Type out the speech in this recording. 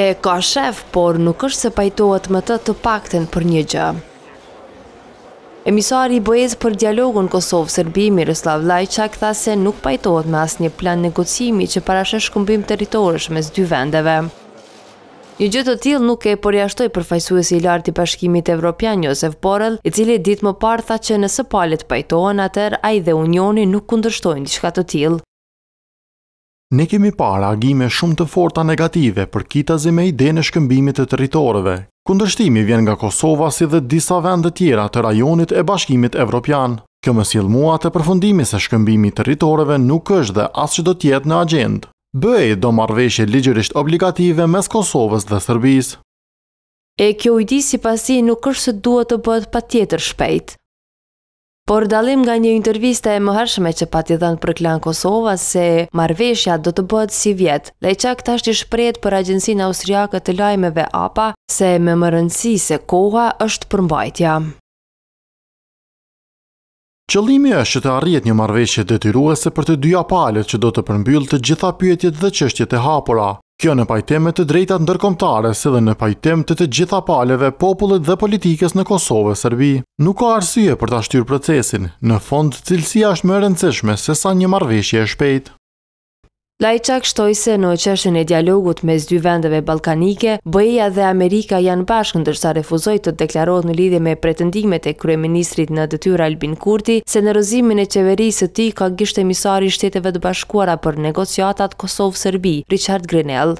e ka shef, por nuk është se pajtohet më të të pakten për një gjë. Emisari i bëjës për dialogun Kosovë-Serbi, Miroslav Lajçak, tha se nuk pajtohet me asë një plan negocimi që parashe shkumbim teritorisht mes dy vendeve. Një gjithë të tilë nuk e përjashtoj e i lartë i pashkimit Evropian Josef Borrell, i cili ditë më parë tha që nëse palet pajtohen atër, a i dhe unioni nuk kundërshtojnë një shkatë të tilë. Ne kemi parë agime shumë të forta negative për kitazi me ide në shkëmbimit të teritorëve. Kundërshtimi vjen nga Kosova si dhe disa vendet tjera të rajonit e bashkimit evropian. Kjo më silë mua të përfundimi se shkëmbimi të teritorëve nuk është dhe asë që do tjetë në agjendë. BE do marveshje ligjërisht obligative mes Kosovës dhe Sërbis. E kjo ujdi si pasi nuk është se duhet të bëhet pa tjetër shpejt. Por dalim nga një intervista e mëhershme që pati dhënë për klan Kosova se marveshja do të bëhet si vjetë, dhe i qak i shprejt për agjensin austriakët të lajmeve APA se me mërëndësi se koha është përmbajtja. Qëllimi është që të arrit një marveshje detyruese për të dyja palet që do të përmbyllë të gjitha pyetjet dhe qështjet e hapura, Kjo në pajtime të drejtat ndërkombëtare, se dhe në pajtime të të gjitha paleve popullet dhe politikës në Kosovë e Serbi. Nuk ka arsye për të ashtyrë procesin, në fond të cilësia është më rëndësishme se sa një marveshje e shpejt. Lajçak shtoj se në qeshtën e dialogut me zdy vendeve balkanike, bëja dhe Amerika janë bashkë ndërsa refuzoj të deklarohet në lidhje me pretendimet e kryeministrit në dëtyra Albin Kurti se në rëzimin e qeverisë të ti ka gjisht emisari shteteve të bashkuara për negociatat Kosovë-Serbi, Richard Grinell.